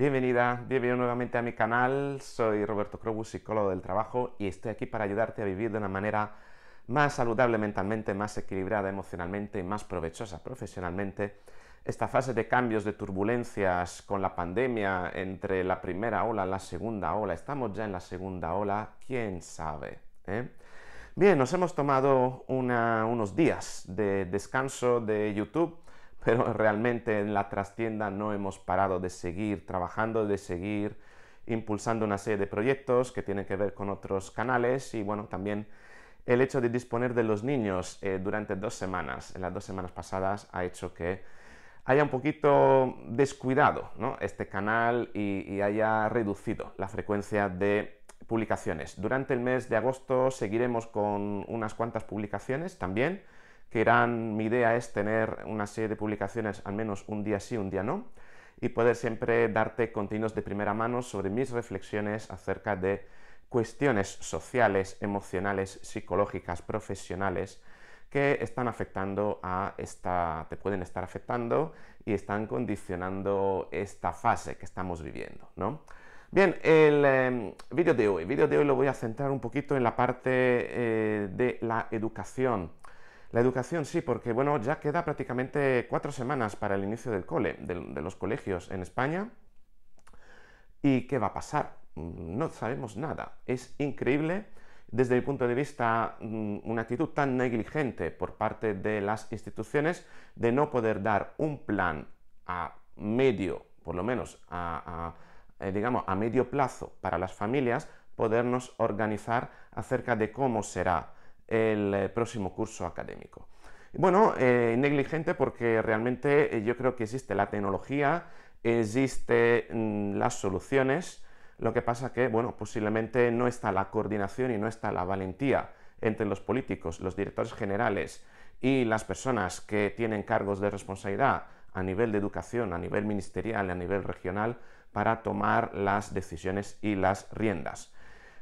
Bienvenida, bienvenido nuevamente a mi canal. Soy Roberto Crobus, psicólogo del trabajo, y estoy aquí para ayudarte a vivir de una manera más saludable mentalmente, más equilibrada emocionalmente y más provechosa profesionalmente. Esta fase de cambios, de turbulencias con la pandemia entre la primera ola la segunda ola, estamos ya en la segunda ola, quién sabe. Eh? Bien, nos hemos tomado unos días de descanso de YouTube pero realmente en la trastienda no hemos parado de seguir trabajando, de seguir impulsando una serie de proyectos que tienen que ver con otros canales y bueno, también el hecho de disponer de los niños eh, durante dos semanas, en las dos semanas pasadas, ha hecho que haya un poquito descuidado este canal y haya reducido la frecuencia de publicaciones. Durante el mes de agosto seguiremos con unas cuantas publicaciones también, que irán, mi idea es tener una serie de publicaciones al menos un día sí, un día no, y poder siempre darte contenidos de primera mano sobre mis reflexiones acerca de cuestiones sociales, emocionales, psicológicas, profesionales, que están afectando a esta, te pueden estar afectando y están condicionando esta fase que estamos viviendo, ¿no? Bien, el em, vídeo de hoy, vídeo de hoy lo voy a centrar un poquito en la parte eh, de la educación la educación sí, porque bueno, ya queda prácticamente cuatro semanas para el inicio del cole, de, los colegios en España. ¿Y qué va a pasar? Mm, no sabemos nada. Es increíble desde el punto de vista, mm, una actitud tan negligente por parte de las instituciones de no poder dar un plan a medio, por lo menos eh, digamos, a medio plazo para las familias, podernos organizar acerca de cómo será el eh, próximo curso académico. Bueno, eh, negligente porque realmente eh, yo creo que existe la tecnología, existen mm, las soluciones, lo que pasa que, bueno, posiblemente no está la coordinación y no está la valentía entre los políticos, los directores generales y las personas que tienen cargos de responsabilidad a nivel de educación, a nivel ministerial, a nivel regional, para tomar las decisiones y las riendas.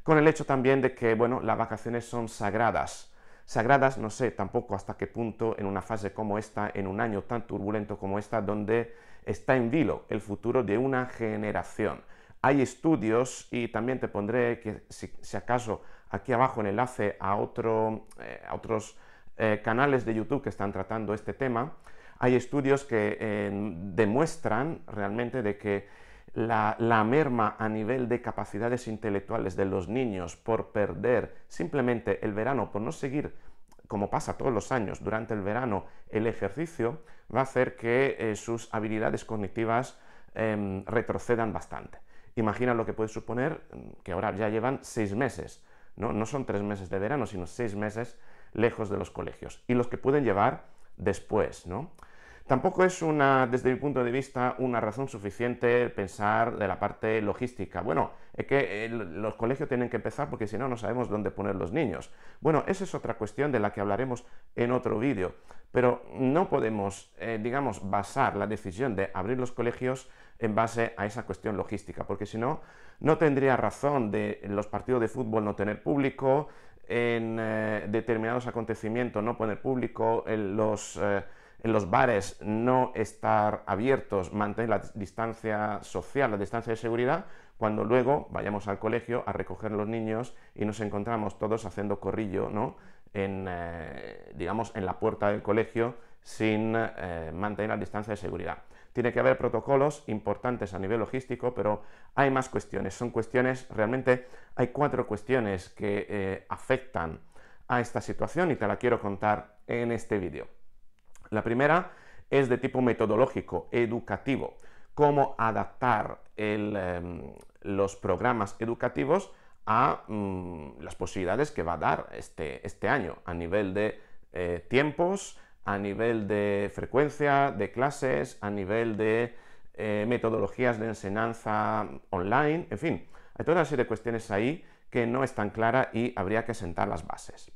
Con el hecho también de que, bueno, las vacaciones son sagradas. Sagradas, no sé tampoco hasta qué punto en una fase como esta, en un año tan turbulento como esta, donde está en vilo el futuro de una generación. Hay estudios, y también te pondré, que si, acaso, aquí abajo en enlace a, otro, eh, a otros eh, canales de YouTube que están tratando este tema, hay estudios que eh, demuestran realmente de que la, merma a nivel de capacidades intelectuales de los niños por perder simplemente el verano, por no seguir, como pasa todos los años, durante el verano el ejercicio, va a hacer que eh, sus habilidades cognitivas em, retrocedan bastante. Imagina lo que puede suponer mm, que ahora ya llevan seis meses, ¿no? no son tres meses de verano, sino seis meses lejos de los colegios, y los que pueden llevar después, ¿no? Tampoco es una, desde mi punto de vista, una razón suficiente pensar de la parte logística. Bueno, es que eh, los colegios tienen que empezar porque si no, no sabemos dónde poner los niños. Bueno, esa es otra cuestión de la que hablaremos en otro vídeo. Pero no podemos, eh, digamos, basar la decisión de abrir los colegios en base a esa cuestión logística, porque si no, no tendría razón de los partidos de fútbol no tener público, en eh, determinados acontecimientos no poner público, en los en los bares no estar abiertos, mantener la distancia social, la distancia de seguridad, cuando luego vayamos al colegio a recoger a los niños y nos encontramos todos haciendo corrillo, ¿no? En, eh, digamos, en la puerta del colegio sin eh, mantener la distancia de seguridad. Tiene que haber protocolos importantes a nivel logístico, pero hay más cuestiones. Son cuestiones, realmente hay cuatro cuestiones que eh, afectan a esta situación y te la quiero contar en este vídeo. La primera es de tipo metodológico, educativo, cómo adaptar em, los programas educativos a mm, las posibilidades que va a dar este, este año a nivel de eh, tiempos, a nivel de frecuencia de clases, a nivel de eh, metodologías de enseñanza online, en fin, hay toda una serie de cuestiones ahí que no están tan clara y habría que sentar las bases.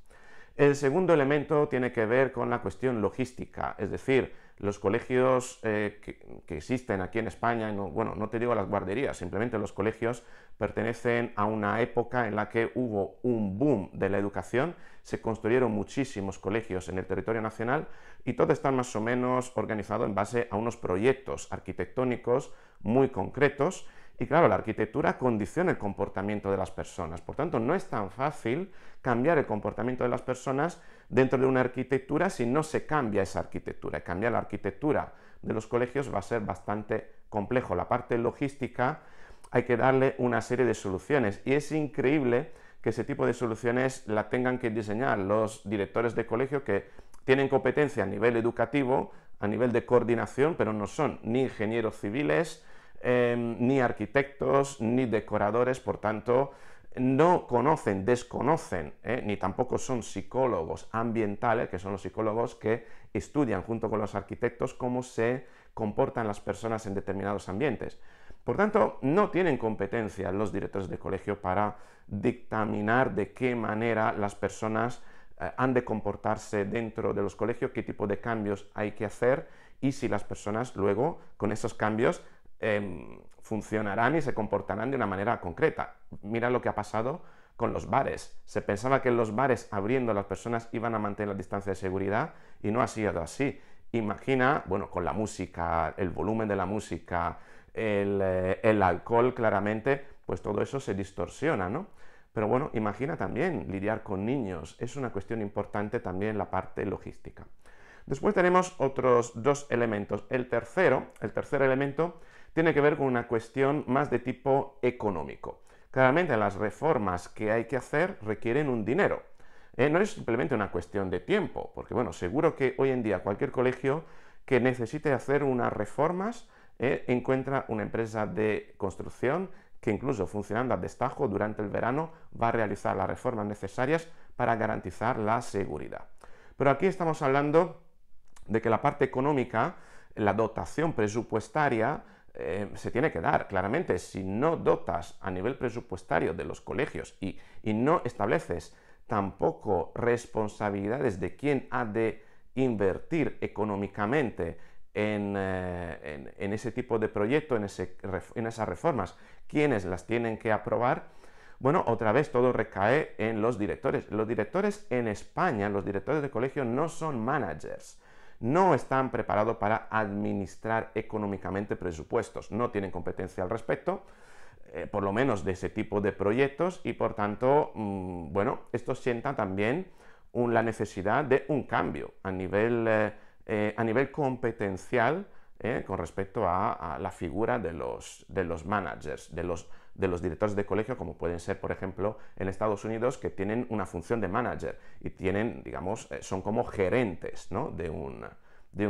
El segundo elemento tiene que ver con la cuestión logística, es decir, los colegios eh, que, existen aquí en España, bueno, no te digo las guarderías, simplemente los colegios pertenecen a una época en la que hubo un boom de la educación, se construyeron muchísimos colegios en el territorio nacional y todo está más o menos organizado en base a unos proyectos arquitectónicos muy concretos y claro, la arquitectura condiciona el comportamiento de las personas. Por tanto, no es tan fácil cambiar el comportamiento de las personas dentro de una arquitectura si no se cambia esa arquitectura. Y cambiar la arquitectura de los colegios va a ser bastante complejo. La parte logística hay que darle una serie de soluciones. Y es increíble que ese tipo de soluciones la tengan que diseñar los directores de colegio que tienen competencia a nivel educativo, a nivel de coordinación, pero no son ni ingenieros civiles, Em, ni arquitectos, ni decoradores, por tanto, no conocen, desconocen, eh, ni tampoco son psicólogos ambientales, que son los psicólogos que estudian junto con los arquitectos cómo se comportan las personas en determinados ambientes. Por tanto, no tienen competencia los directores de colegio para dictaminar de qué manera las personas eh, han de comportarse dentro de los colegios, qué tipo de cambios hay que hacer y si las personas luego con esos cambios Em, funcionarán y se comportarán de una manera concreta. Mira lo que ha pasado con los bares. Se pensaba que en los bares abriendo las personas iban a mantener la distancia de seguridad y no ha sido así. Imagina, bueno, con la música, el volumen de la música, el, eh, el alcohol claramente, pues todo eso se distorsiona, ¿no? Pero bueno, imagina también lidiar con niños. Es una cuestión importante también la parte logística. Después tenemos otros dos elementos. El tercero, el tercer elemento tiene que ver con una cuestión más de tipo económico. Claramente las reformas que hay que hacer requieren un dinero. Eh, no es simplemente una cuestión de tiempo, porque bueno, seguro que hoy en día cualquier colegio que necesite hacer unas reformas eh, encuentra una empresa de construcción que incluso funcionando a destajo durante el verano va a realizar las reformas necesarias para garantizar la seguridad. Pero aquí estamos hablando de que la parte económica, la dotación presupuestaria, eh, se tiene que dar, claramente. Si no dotas a nivel presupuestario de los colegios y, no estableces tampoco responsabilidades de quién ha de invertir económicamente en, eh, ese tipo de proyecto, en, esas reformas, quiénes las tienen que aprobar, bueno, otra vez todo recae en los directores. Los directores en España, los directores de colegio no son managers, no están preparados para administrar económicamente presupuestos, no tienen competencia al respecto, eh, por lo menos de ese tipo de proyectos, y por tanto, mm, bueno, esto sienta también la necesidad de un cambio a nivel, eh, eh, a nivel competencial con respecto a, a, la figura de los, de los managers, de los de los directores de colegio, como pueden ser, por ejemplo, en Estados Unidos, que tienen una función de manager y tienen, digamos, eh, son como gerentes de, un,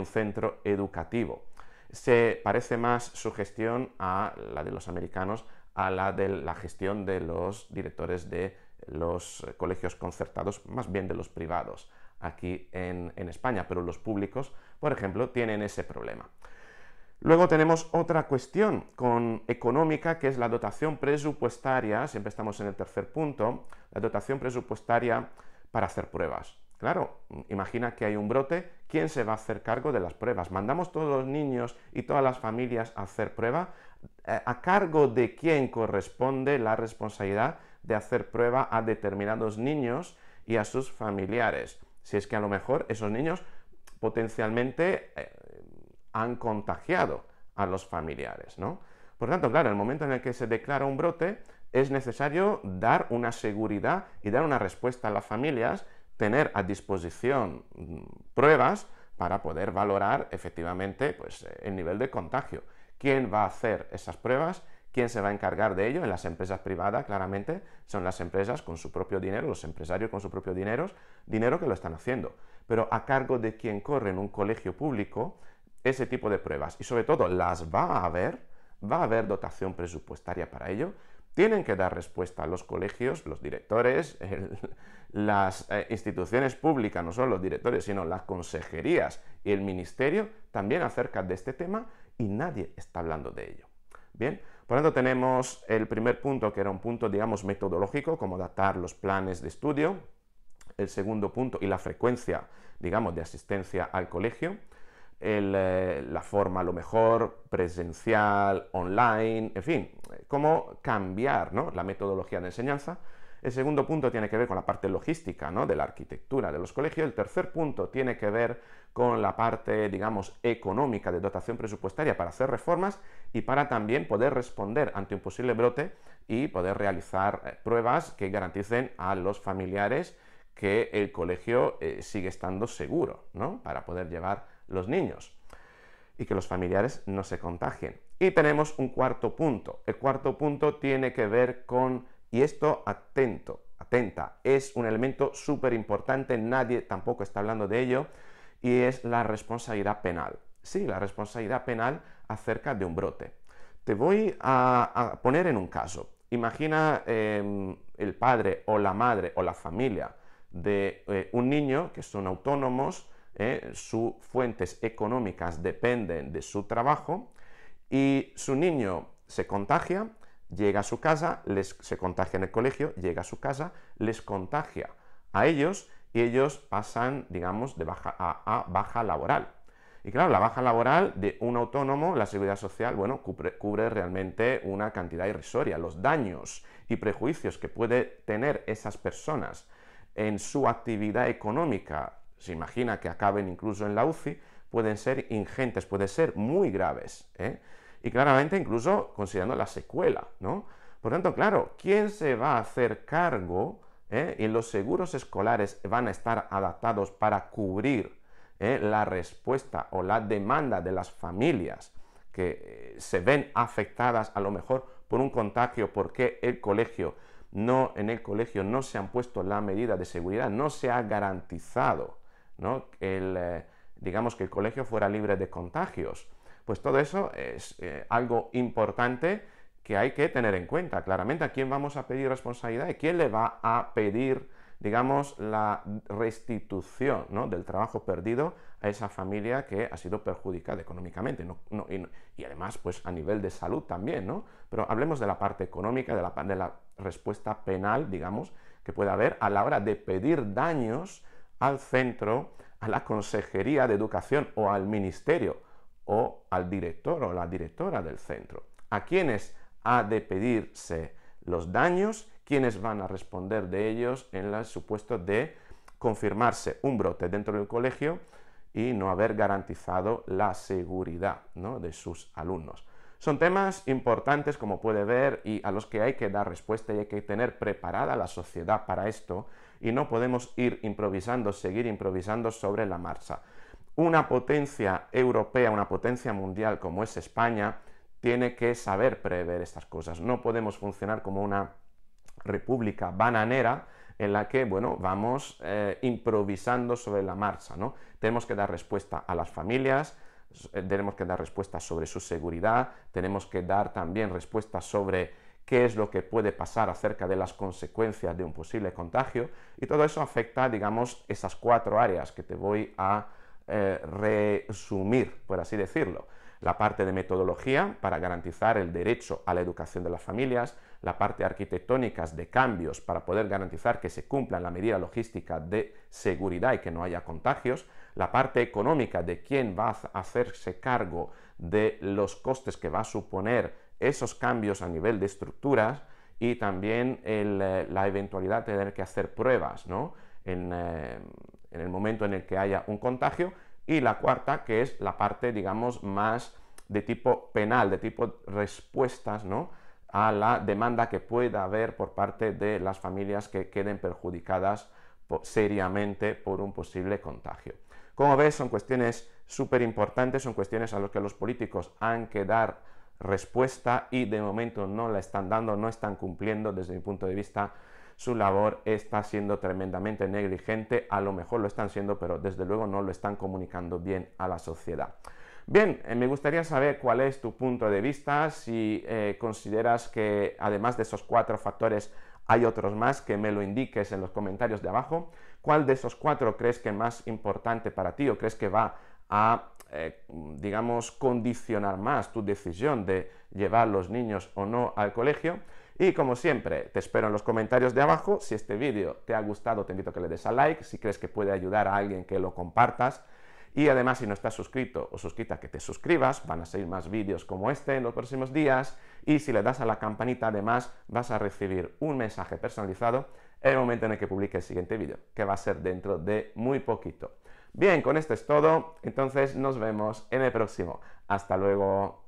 centro educativo. Se parece más su gestión a la de los americanos, a la de la gestión de los directores de los colegios concertados, más bien de los privados aquí en España, pero los públicos, por ejemplo, tienen ese problema. Luego tenemos otra cuestión con económica, que es la dotación presupuestaria, siempre estamos en el tercer punto, la dotación presupuestaria para hacer pruebas. Claro, imagina que hay un brote, ¿quién se va a hacer cargo de las pruebas? ¿Mandamos todos los niños y todas las familias a hacer prueba? Eh, ¿A cargo de quién corresponde la responsabilidad de hacer prueba a determinados niños y a sus familiares? Si es que a lo mejor esos niños potencialmente eh, han contagiado a los familiares, ¿no? Por tanto, claro, en el momento en el que se declara un brote, es necesario dar una seguridad y dar una respuesta a las familias, tener a disposición mm, pruebas para poder valorar efectivamente pues, eh, el nivel de contagio. ¿Quién va a hacer esas pruebas? ¿Quién se va a encargar de ello? En las empresas privadas, claramente, son las empresas con su propio dinero, los empresarios con su propio dinero, dinero que lo están haciendo. Pero a cargo de quien corre en un colegio público, ese tipo de pruebas y sobre todo las va a haber, va a haber dotación presupuestaria para ello, tienen que dar respuesta a los colegios, los directores, las eh, instituciones públicas, no solo los directores, sino las consejerías y el ministerio también acerca de este tema y nadie está hablando de ello. Bien, por lo tanto tenemos el primer punto que era un punto, digamos, metodológico, como adaptar los planes de estudio, el segundo punto y la frecuencia, digamos, de asistencia al colegio, eh, la forma lo mejor presencial, online, en fin, cómo cambiar ¿no? la metodología de enseñanza. El segundo punto tiene que ver con la parte logística, ¿no? de la arquitectura de los colegios. El tercer punto tiene que ver con la parte, digamos, económica de dotación presupuestaria para hacer reformas y para también poder responder ante un posible brote y poder realizar eh, pruebas que garanticen a los familiares que el colegio eh, sigue estando seguro, ¿no? Para poder llevar los niños y que los familiares no se contagien. Y tenemos un cuarto punto. El cuarto punto tiene que ver con, y esto atento, atenta, es un elemento súper importante, nadie tampoco está hablando de ello, y es la responsabilidad penal. Sí, la responsabilidad penal acerca de un brote. Te voy a, poner en un caso. Imagina em, el padre o la madre o la familia de eh, un niño que son autónomos, ¿eh? sus fuentes económicas dependen de su trabajo y su niño se contagia, llega a su casa, les, se contagia en el colegio, llega a su casa, les contagia a ellos y ellos pasan, digamos, de baja a, baja laboral. Y claro, la baja laboral de un autónomo, la seguridad social, bueno, cubre, cubre, realmente una cantidad irrisoria. Los daños y prejuicios que puede tener esas personas en su actividad económica se imagina que acaben incluso en la UCI, pueden ser ingentes, pueden ser muy graves. ¿eh? Y claramente incluso considerando la secuela, ¿no? Por tanto, claro, ¿quién se va a hacer cargo ¿eh? y los seguros escolares van a estar adaptados para cubrir ¿eh? la respuesta o la demanda de las familias que se ven afectadas a lo mejor por un contagio porque el colegio no en el colegio no se han puesto la medida de seguridad, no se ha garantizado eh, digamos que el colegio fuera libre de contagios. Pues todo eso es eh, algo importante que hay que tener en cuenta. Claramente, ¿a quién vamos a pedir responsabilidad y quién le va a pedir, digamos, la restitución del trabajo perdido a esa familia que ha sido perjudicada económicamente? y, además, pues a nivel de salud también, ¿no? Pero hablemos de la parte económica, de la, de la respuesta penal, digamos, que puede haber a la hora de pedir daños al centro, a la Consejería de Educación o al Ministerio o al director o la directora del centro. ¿A quiénes ha de pedirse los daños? ¿Quiénes van a responder de ellos en el supuesto de confirmarse un brote dentro del colegio y no haber garantizado la seguridad de sus alumnos? Son temas importantes, como puede ver, y a los que hay que dar respuesta y hay que tener preparada la sociedad para esto, y no podemos ir improvisando, seguir improvisando sobre la marcha. Una potencia europea, una potencia mundial como es España, tiene que saber prever estas cosas. No podemos funcionar como una república bananera en la que, bueno, vamos eh, improvisando sobre la marcha, ¿no? Tenemos que dar respuesta a las familias, eh, tenemos que dar respuesta sobre su seguridad, tenemos que dar también respuestas sobre qué es lo que puede pasar acerca de las consecuencias de un posible contagio y todo eso afecta, digamos, esas cuatro áreas que te voy a eh, resumir, por así decirlo. La parte de metodología para garantizar el derecho a la educación de las familias, la parte arquitectónica de cambios para poder garantizar que se cumplan la medida logística de seguridad y que no haya contagios, la parte económica de quién va a hacerse cargo de los costes que va a suponer esos cambios a nivel de estructuras y también eh, la eventualidad de tener que hacer pruebas eh, en, el momento en el que haya un contagio. Y la cuarta, que es la parte, digamos, más de tipo penal, de tipo respuestas a la demanda que pueda haber por parte de las familias que queden perjudicadas seriamente por un posible contagio. Como ves, son cuestiones súper importantes, son cuestiones a las que los políticos han que dar respuesta y de momento no la están dando, no están cumpliendo desde mi punto de vista su labor está siendo tremendamente negligente, a lo mejor lo están siendo, pero desde luego no lo están comunicando bien a la sociedad. Bien, eh, me gustaría saber cuál es tu punto de vista, si eh, consideras que además de esos cuatro factores hay otros más, que me lo indiques en los comentarios de abajo. ¿Cuál de esos cuatro crees que es más importante para ti o crees que va a, eh, digamos, condicionar más tu decisión de llevar los niños o no al colegio. Y como siempre, te espero en los comentarios de abajo. Si este vídeo te ha gustado, te invito a que le des a like. Si crees que puede ayudar a alguien, que lo compartas. Y además, si no estás suscrito o suscrita, que te suscribas. Van a seguir más vídeos como este en los próximos días. Y si le das a la campanita, además, vas a recibir un mensaje personalizado en el momento en el que publique el siguiente vídeo, que va a ser dentro de muy poquito. Bien, con esto es todo, entonces nos vemos en el próximo. Hasta luego.